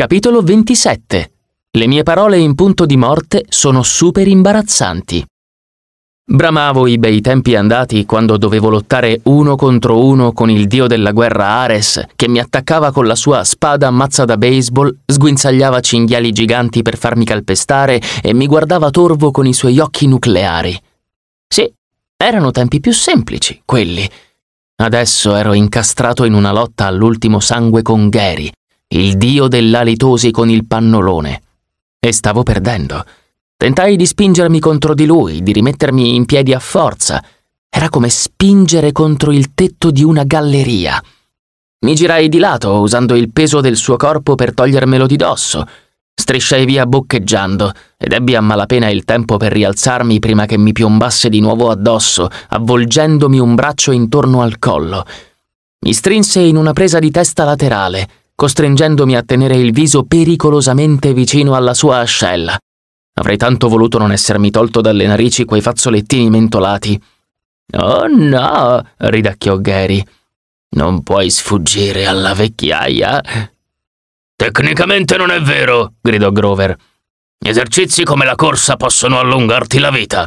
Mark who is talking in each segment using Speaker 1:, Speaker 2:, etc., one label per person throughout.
Speaker 1: Capitolo 27. Le mie parole in punto di morte sono super imbarazzanti. Bramavo i bei tempi andati quando dovevo lottare uno contro uno con il dio della guerra Ares, che mi attaccava con la sua spada mazza da baseball, sguinzagliava cinghiali giganti per farmi calpestare e mi guardava torvo con i suoi occhi nucleari. Sì, erano tempi più semplici, quelli. Adesso ero incastrato in una lotta all'ultimo sangue con Gary, il dio dell'alitosi con il pannolone. E stavo perdendo. Tentai di spingermi contro di lui, di rimettermi in piedi a forza. Era come spingere contro il tetto di una galleria. Mi girai di lato, usando il peso del suo corpo per togliermelo di dosso. Strisciai via boccheggiando ed ebbi a malapena il tempo per rialzarmi prima che mi piombasse di nuovo addosso, avvolgendomi un braccio intorno al collo. Mi strinse in una presa di testa laterale costringendomi a tenere il viso pericolosamente vicino alla sua ascella. Avrei tanto voluto non essermi tolto dalle narici quei fazzolettini mentolati. Oh no, ridacchiò Gary. Non puoi sfuggire alla vecchiaia. Tecnicamente non è vero, gridò Grover. Esercizi come la corsa possono allungarti la vita.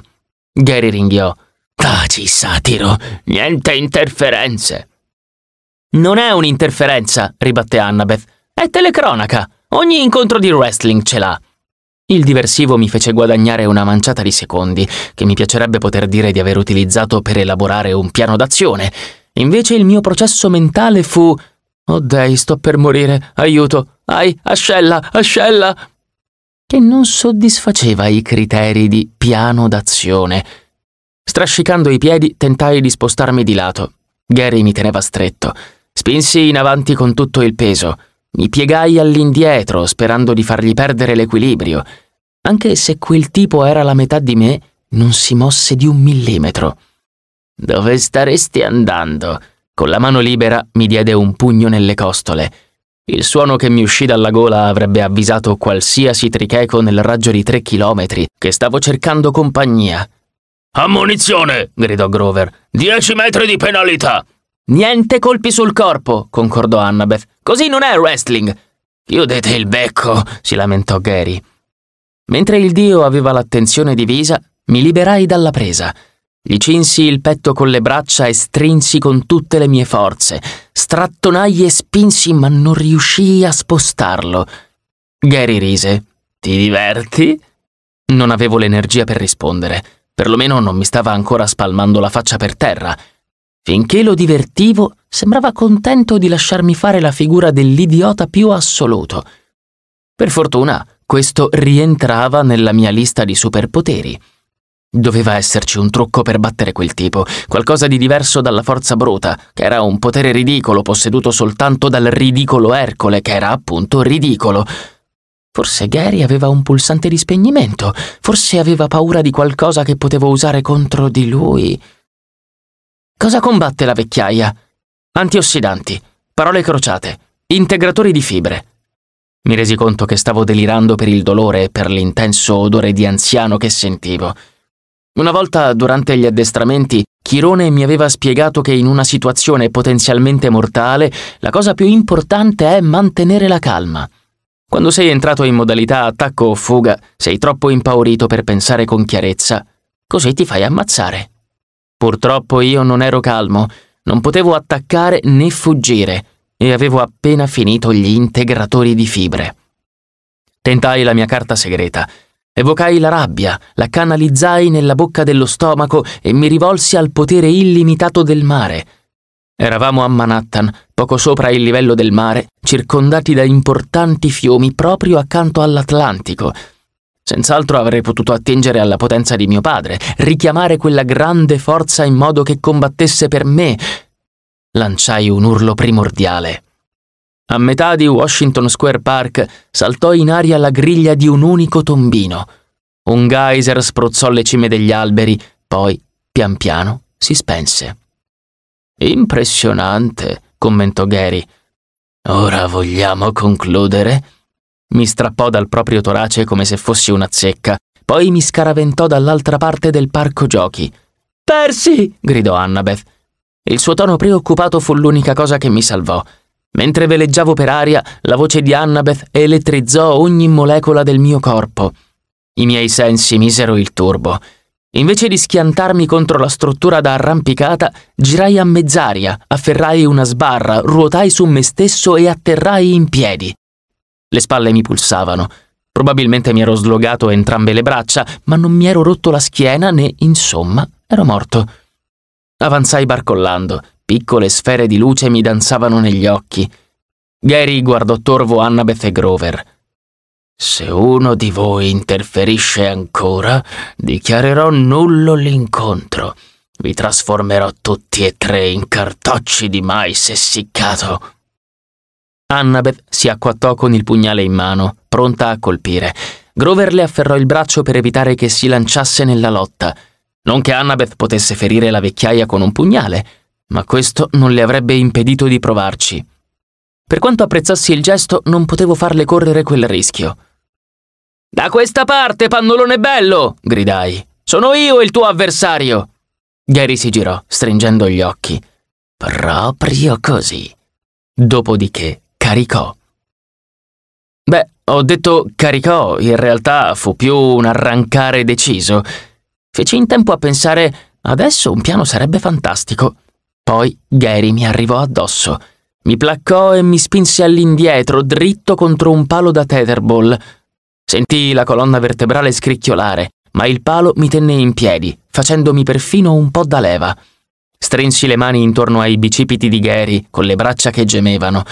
Speaker 1: Gary ringhiò. Taci, satiro, niente interferenze. Non è un'interferenza, ribatté Annabeth. È telecronaca. Ogni incontro di wrestling ce l'ha. Il diversivo mi fece guadagnare una manciata di secondi, che mi piacerebbe poter dire di aver utilizzato per elaborare un piano d'azione. Invece il mio processo mentale fu Oh dei, sto per morire, aiuto, ai, ascella, ascella! che non soddisfaceva i criteri di piano d'azione. Strascicando i piedi tentai di spostarmi di lato. Gary mi teneva stretto. Spinsi in avanti con tutto il peso, mi piegai all'indietro sperando di fargli perdere l'equilibrio, anche se quel tipo era la metà di me, non si mosse di un millimetro. Dove staresti andando? Con la mano libera mi diede un pugno nelle costole. Il suono che mi uscì dalla gola avrebbe avvisato qualsiasi tricheco nel raggio di tre chilometri che stavo cercando compagnia. Ammonizione! gridò Grover. Dieci metri di penalità! Niente colpi sul corpo, concordò Annabeth. Così non è wrestling. Chiudete il becco, si lamentò Gary. Mentre il dio aveva l'attenzione divisa, mi liberai dalla presa. Gli cinsi il petto con le braccia e strinsi con tutte le mie forze. Strattonai e spinsi, ma non riuscii a spostarlo. Gary rise. Ti diverti? Non avevo l'energia per rispondere. Perlomeno non mi stava ancora spalmando la faccia per terra. Finché lo divertivo, sembrava contento di lasciarmi fare la figura dell'idiota più assoluto. Per fortuna, questo rientrava nella mia lista di superpoteri. Doveva esserci un trucco per battere quel tipo, qualcosa di diverso dalla forza bruta, che era un potere ridicolo posseduto soltanto dal ridicolo Ercole, che era appunto ridicolo. Forse Gary aveva un pulsante di spegnimento, forse aveva paura di qualcosa che potevo usare contro di lui. Cosa combatte la vecchiaia? Antiossidanti, parole crociate, integratori di fibre. Mi resi conto che stavo delirando per il dolore e per l'intenso odore di anziano che sentivo. Una volta, durante gli addestramenti, Chirone mi aveva spiegato che in una situazione potenzialmente mortale la cosa più importante è mantenere la calma. Quando sei entrato in modalità attacco o fuga, sei troppo impaurito per pensare con chiarezza, così ti fai ammazzare. Purtroppo io non ero calmo, non potevo attaccare né fuggire e avevo appena finito gli integratori di fibre. Tentai la mia carta segreta. Evocai la rabbia, la canalizzai nella bocca dello stomaco e mi rivolsi al potere illimitato del mare. Eravamo a Manhattan, poco sopra il livello del mare, circondati da importanti fiumi proprio accanto all'Atlantico, Senz'altro avrei potuto attingere alla potenza di mio padre, richiamare quella grande forza in modo che combattesse per me. Lanciai un urlo primordiale. A metà di Washington Square Park saltò in aria la griglia di un unico tombino. Un geyser spruzzò le cime degli alberi, poi, pian piano, si spense. Impressionante, commentò Gary. Ora vogliamo concludere? Mi strappò dal proprio torace come se fossi una zecca, poi mi scaraventò dall'altra parte del parco giochi. Persi! gridò Annabeth. Il suo tono preoccupato fu l'unica cosa che mi salvò. Mentre veleggiavo per aria, la voce di Annabeth elettrizzò ogni molecola del mio corpo. I miei sensi misero il turbo. Invece di schiantarmi contro la struttura da arrampicata, girai a mezz'aria, afferrai una sbarra, ruotai su me stesso e atterrai in piedi. Le spalle mi pulsavano. Probabilmente mi ero slogato entrambe le braccia, ma non mi ero rotto la schiena né, insomma, ero morto. Avanzai barcollando. Piccole sfere di luce mi danzavano negli occhi. Gary guardò torvo Annabeth e Grover. Se uno di voi interferisce ancora, dichiarerò nullo l'incontro. Vi trasformerò tutti e tre in cartocci di mais essiccato. Annabeth si acquattò con il pugnale in mano, pronta a colpire. Grover le afferrò il braccio per evitare che si lanciasse nella lotta. Non che Annabeth potesse ferire la vecchiaia con un pugnale, ma questo non le avrebbe impedito di provarci. Per quanto apprezzassi il gesto, non potevo farle correre quel rischio. Da questa parte, pannolone bello! gridai. Sono io il tuo avversario! Gary si girò, stringendo gli occhi. Proprio così. Dopodiché caricò. Beh, ho detto caricò, in realtà fu più un arrancare deciso. Feci in tempo a pensare, adesso un piano sarebbe fantastico. Poi Gary mi arrivò addosso. Mi placcò e mi spinse all'indietro, dritto contro un palo da tetherball. Sentii la colonna vertebrale scricchiolare, ma il palo mi tenne in piedi, facendomi perfino un po' da leva. Strinsi le mani intorno ai bicipiti di Gary, con le braccia che gemevano.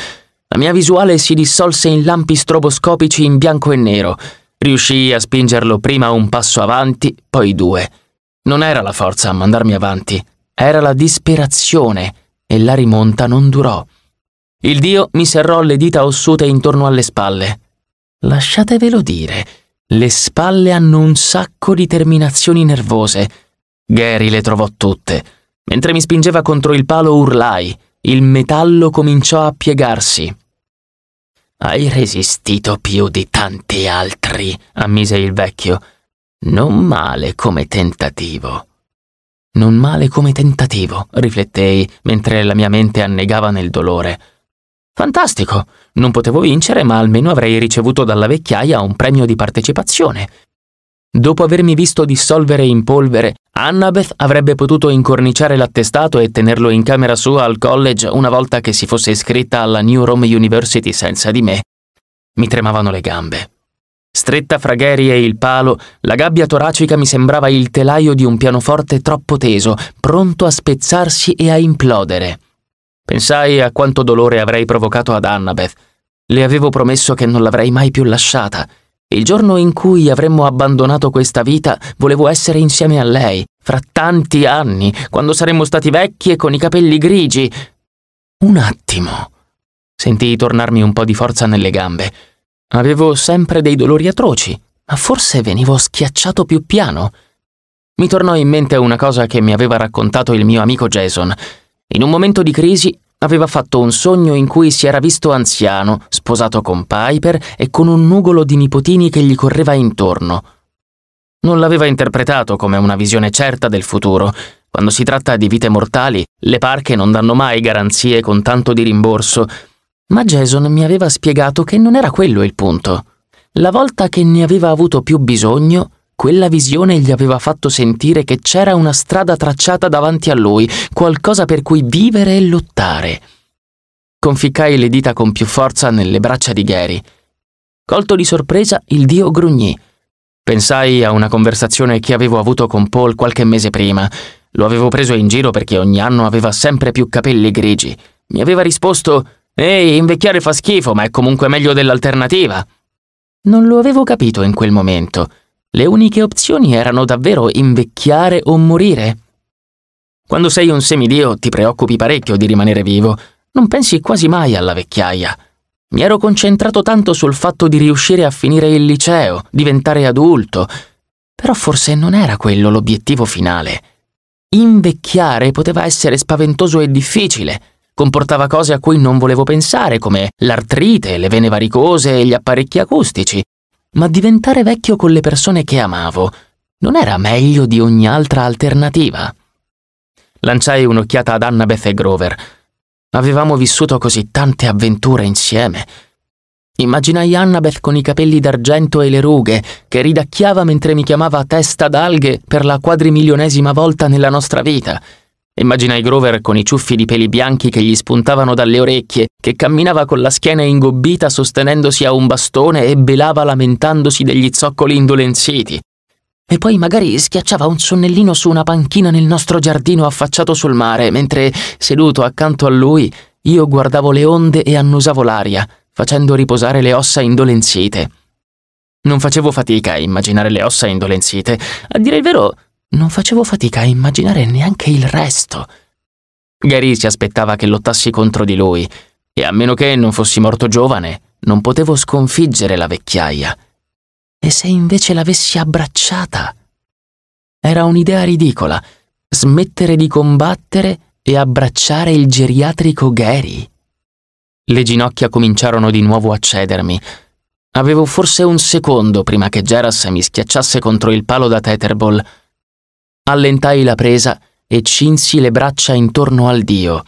Speaker 1: La mia visuale si dissolse in lampi stroboscopici in bianco e nero. Riuscii a spingerlo prima un passo avanti, poi due. Non era la forza a mandarmi avanti, era la disperazione e la rimonta non durò. Il dio mi serrò le dita ossute intorno alle spalle. Lasciatevelo dire, le spalle hanno un sacco di terminazioni nervose. Gary le trovò tutte. Mentre mi spingeva contro il palo urlai, il metallo cominciò a piegarsi. Hai resistito più di tanti altri, ammise il vecchio. Non male come tentativo. Non male come tentativo, riflettei mentre la mia mente annegava nel dolore. Fantastico! Non potevo vincere, ma almeno avrei ricevuto dalla vecchiaia un premio di partecipazione. Dopo avermi visto dissolvere in polvere, Annabeth avrebbe potuto incorniciare l'attestato e tenerlo in camera sua al college una volta che si fosse iscritta alla New Rome University senza di me. Mi tremavano le gambe. Stretta fra Gary e il palo, la gabbia toracica mi sembrava il telaio di un pianoforte troppo teso, pronto a spezzarsi e a implodere. Pensai a quanto dolore avrei provocato ad Annabeth. Le avevo promesso che non l'avrei mai più lasciata. Il giorno in cui avremmo abbandonato questa vita, volevo essere insieme a lei, fra tanti anni, quando saremmo stati vecchi e con i capelli grigi. Un attimo. Sentii tornarmi un po' di forza nelle gambe. Avevo sempre dei dolori atroci, ma forse venivo schiacciato più piano. Mi tornò in mente una cosa che mi aveva raccontato il mio amico Jason. In un momento di crisi Aveva fatto un sogno in cui si era visto anziano, sposato con Piper e con un nugolo di nipotini che gli correva intorno. Non l'aveva interpretato come una visione certa del futuro. Quando si tratta di vite mortali, le parche non danno mai garanzie con tanto di rimborso. Ma Jason mi aveva spiegato che non era quello il punto. La volta che ne aveva avuto più bisogno, quella visione gli aveva fatto sentire che c'era una strada tracciata davanti a lui, qualcosa per cui vivere e lottare. Conficcai le dita con più forza nelle braccia di Gary. Colto di sorpresa, il dio grugnì. Pensai a una conversazione che avevo avuto con Paul qualche mese prima. Lo avevo preso in giro perché ogni anno aveva sempre più capelli grigi. Mi aveva risposto: Ehi, invecchiare fa schifo, ma è comunque meglio dell'alternativa. Non lo avevo capito in quel momento. Le uniche opzioni erano davvero invecchiare o morire. Quando sei un semidio ti preoccupi parecchio di rimanere vivo, non pensi quasi mai alla vecchiaia. Mi ero concentrato tanto sul fatto di riuscire a finire il liceo, diventare adulto, però forse non era quello l'obiettivo finale. Invecchiare poteva essere spaventoso e difficile, comportava cose a cui non volevo pensare, come l'artrite, le vene varicose e gli apparecchi acustici, ma diventare vecchio con le persone che amavo non era meglio di ogni altra alternativa. Lanciai un'occhiata ad Annabeth e Grover. Avevamo vissuto così tante avventure insieme. Immaginai Annabeth con i capelli d'argento e le rughe, che ridacchiava mentre mi chiamava testa d'alghe per la quadrimilionesima volta nella nostra vita. Immaginai Grover con i ciuffi di peli bianchi che gli spuntavano dalle orecchie, che camminava con la schiena ingobbita sostenendosi a un bastone e belava lamentandosi degli zoccoli indolenziti. E poi magari schiacciava un sonnellino su una panchina nel nostro giardino affacciato sul mare, mentre, seduto accanto a lui, io guardavo le onde e annusavo l'aria, facendo riposare le ossa indolenzite. Non facevo fatica a immaginare le ossa indolenzite. A dire il vero, non facevo fatica a immaginare neanche il resto. Gary si aspettava che lottassi contro di lui, e a meno che non fossi morto giovane, non potevo sconfiggere la vecchiaia. E se invece l'avessi abbracciata? Era un'idea ridicola, smettere di combattere e abbracciare il geriatrico Gary. Le ginocchia cominciarono di nuovo a cedermi. Avevo forse un secondo prima che Geras mi schiacciasse contro il palo da tetherball Allentai la presa e cinsi le braccia intorno al dio.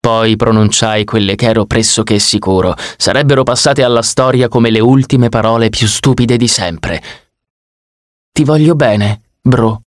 Speaker 1: Poi pronunciai quelle che ero pressoché sicuro sarebbero passate alla storia come le ultime parole più stupide di sempre. Ti voglio bene, bro.